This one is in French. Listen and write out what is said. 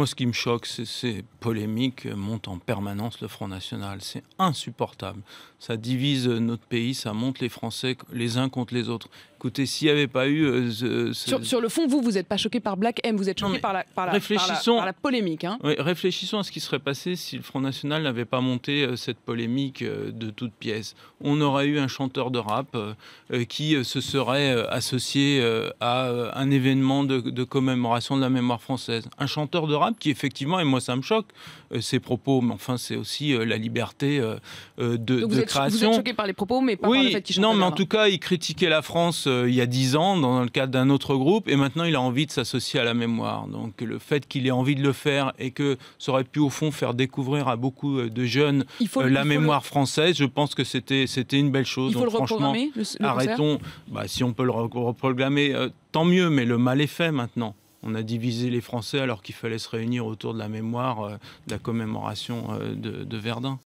Moi, ce qui me choque, c'est ces polémiques euh, montent en permanence le Front National. C'est insupportable. Ça divise euh, notre pays, ça monte les Français les uns contre les autres. Écoutez, s'il n'y avait pas eu... Euh, sur, le fond, vous, vous n'êtes pas choqué par Black M, vous êtes choqué par, la, la, polémique. Hein. réfléchissons à ce qui serait passé si le Front National n'avait pas monté cette polémique de toutes pièces. On aurait eu un chanteur de rap qui se serait associé à un événement de, de commémoration de la mémoire française. Un chanteur de qui, effectivement, et moi ça me choque, euh, ces propos, mais enfin c'est aussi euh, la liberté euh, de, vous êtes, création. Vous êtes choqué par les propos, mais pas oui, par le fait qu'il Non, mais en tout cas, il critiquait la France il y a dix ans dans le cadre d'un autre groupe, et maintenant il a envie de s'associer à la mémoire. Donc le fait qu'il ait envie de le faire et que ça aurait pu au fond faire découvrir à beaucoup de jeunes la mémoire française, je pense que c'était c'était une belle chose. Il faut le reprogrammer. arrêtons. Bah, si on peut le reprogrammer, tant mieux. Mais le mal est fait maintenant on a divisé les Français alors qu'il fallait se réunir autour de la mémoire, euh, de la commémoration euh, de, de Verdun.